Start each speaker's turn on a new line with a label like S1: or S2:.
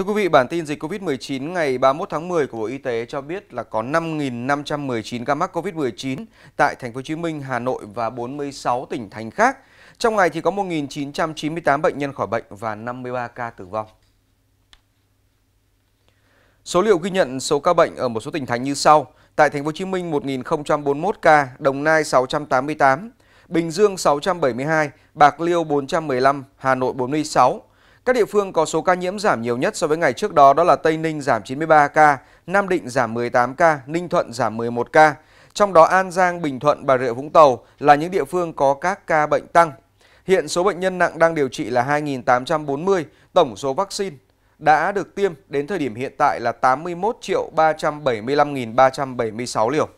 S1: Thưa quý vị, bản tin dịch COVID-19 ngày 31 tháng 10 của Bộ Y tế cho biết là có 5.519 ca mắc COVID-19 tại thành phố Hồ Chí Minh, Hà Nội và 46 tỉnh thành khác. Trong ngày thì có 1.998 bệnh nhân khỏi bệnh và 53 ca tử vong. Số liệu ghi nhận số ca bệnh ở một số tỉnh thành như sau: tại thành phố Hồ Chí Minh 1041 ca, Đồng Nai 688, Bình Dương 672, Bạc Liêu 415, Hà Nội 46, các địa phương có số ca nhiễm giảm nhiều nhất so với ngày trước đó đó là Tây Ninh giảm 93 ca, Nam Định giảm 18 ca, Ninh Thuận giảm 11 ca. Trong đó An Giang, Bình Thuận, Bà Rịa, Vũng Tàu là những địa phương có các ca bệnh tăng. Hiện số bệnh nhân nặng đang điều trị là 2.840, tổng số vaccine đã được tiêm đến thời điểm hiện tại là 81 375.376 liều.